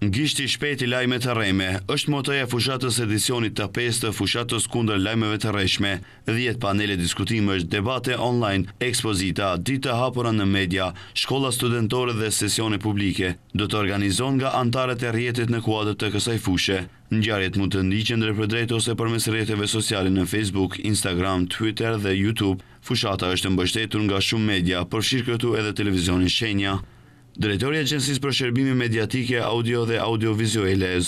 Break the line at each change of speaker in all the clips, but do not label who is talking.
Ngishti shpeti lajme të rejme është motoja fushatës edicionit të pestë fushatës kunder lajmeve të rejshme, dhjetë panele diskutim është debate online, ekspozita, dita hapura në media, shkolla studentore dhe sesione publike, do të organizon nga antarët e rjetit në kuadët të kësaj fushë. Njarjet mund të ndiqen dhe përdrejt ose përmes rjetëve sociali në Facebook, Instagram, Twitter dhe Youtube. Fushata është mbështetur nga shumë media, përshirë këtu edhe televizionin shenja. Drejtori e qenësis për shërbimi mediatike, audio dhe audio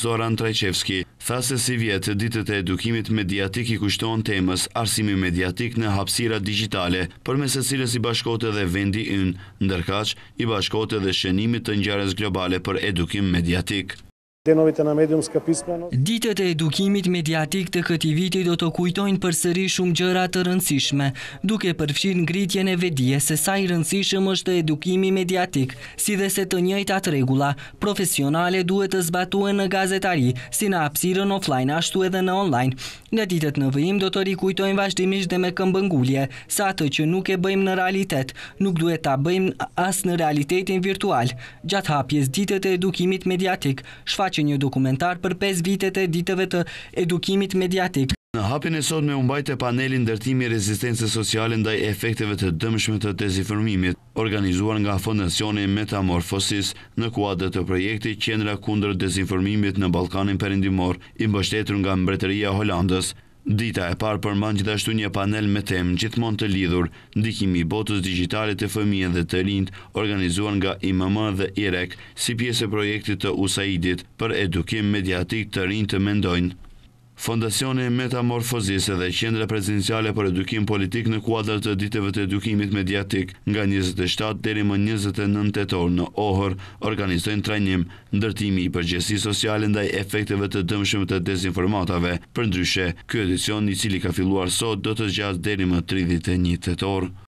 Zoran Trajqevski, tha se si vjetë ditët e edukimit mediatik i kushton temës arsimi mediatik në hapsira digitale, për së cilës i bashkote dhe vendi yn, ndërkaq i bashkote dhe shënimit të njëres globale për edukim mediatik.
Ditët e edukimit mediatik të këti viti do të kujtojnë përsëri shumë gjëra të rëndësishme, duke përfshin ngritjen e vedije se sa i rëndësishëm është edukimi mediatik, si dhe se të njëjtë atë regula, profesionale duhet të zbatue në gazetari, si në apsirën offline ashtu edhe në online. Në ditët në vëjim do të rikujtojnë vazhdimisht dhe me këmbëngulje, sa të që nuk e bëjmë në realitet, nuk duhet të bëjmë asë në realitetin virtual. Gjatë hapjes ditët e edukimit mediatik, shfaqë që një dokumentar për 5 vitet e ditëve të edukimit mediatik.
Në hapin e sot me umbajt e panelin dërtimi rezistencës sociale ndaj efekteve të dëmshme të dezinformimit, organizuar nga Fondacioni Metamorfosis në kuadrë të projekti Qendra kundër dezinformimit në Balkanin Perindimor, i mbështetur nga Mbretëria Holandës. Dita e parë përmban gjithashtu një panel me temë gjithmonë të lidhur ndikimi i botës digjitale te fëmijët dhe të rinjt, organizuar nga IMM dhe IREK si pjesë e projektit të USAID-it për edukim mediatik të rinjtë të mendojnë Fondacioni Metamorfozise dhe Qendra Prezidenciale për Edukim Politik në kuadrë të ditëve të edukimit mediatik nga 27 deri më 29 tetor në Ohër organizojnë trajnim ndërtimi i përgjesi sociale ndaj efekteve të dëmshëm të dezinformatave. Për ndryshe, kjo edicion i cili ka filluar sot do të gjatë deri më 31 tetorë.